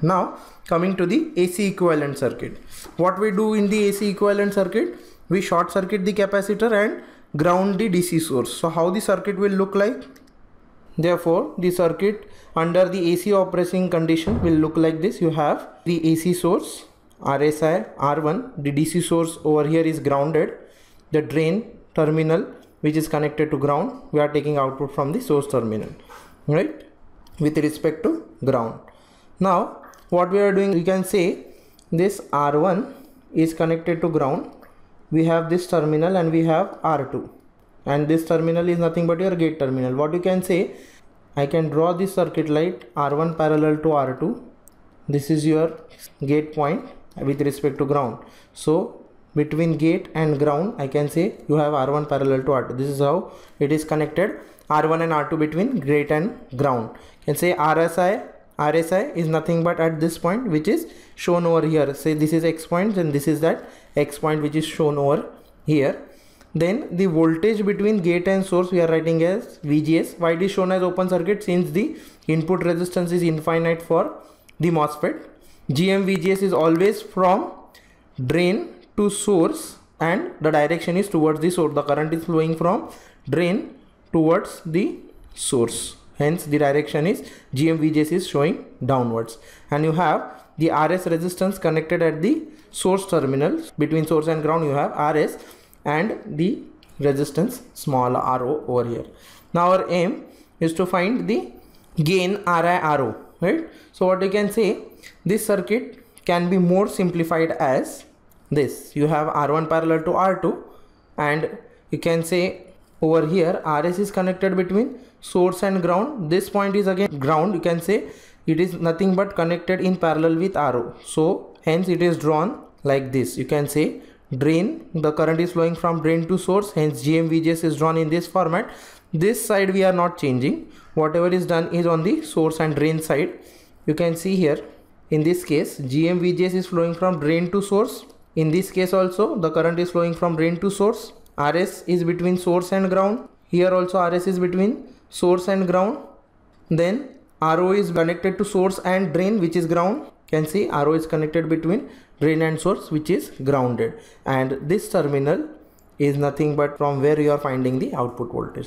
Now coming to the AC equivalent circuit. What we do in the AC equivalent circuit? We short circuit the capacitor and ground the DC source. So how the circuit will look like? Therefore the circuit under the AC operating condition will look like this. You have the AC source RSI R1. The DC source over here is grounded. The drain terminal which is connected to ground. We are taking output from the source terminal right with respect to ground. Now what we are doing we can say this R1 is connected to ground we have this terminal and we have R2 and this terminal is nothing but your gate terminal what you can say I can draw this circuit light R1 parallel to R2 this is your gate point with respect to ground so between gate and ground I can say you have R1 parallel to R2 this is how it is connected R1 and R2 between gate and ground you can say RSI RSI is nothing but at this point which is shown over here say this is X point and this is that X point which is shown over here then the voltage between gate and source we are writing as VGS why it is shown as open circuit since the input resistance is infinite for the MOSFET GM VGS is always from drain to source and the direction is towards the source the current is flowing from drain towards the source Hence the direction is GMVJC is showing downwards and you have the RS resistance connected at the source terminal between source and ground you have RS and the resistance small RO over here. Now our aim is to find the gain RIRO right. So what you can say this circuit can be more simplified as this you have R1 parallel to R2 and you can say over here rs is connected between source and ground this point is again ground you can say it is nothing but connected in parallel with RO. So hence it is drawn like this. You can say drain, the current is flowing from drain to source, hence GMVGS is drawn in this format. This side we are not changing. Whatever is done is on the source and drain side. You can see here in this case GMVGS is flowing from drain to source. In this case also the current is flowing from drain to source. RS is between source and ground. Here also RS is between source and ground. Then RO is connected to source and drain which is ground. Can see RO is connected between drain and source which is grounded. And this terminal is nothing but from where you are finding the output voltage.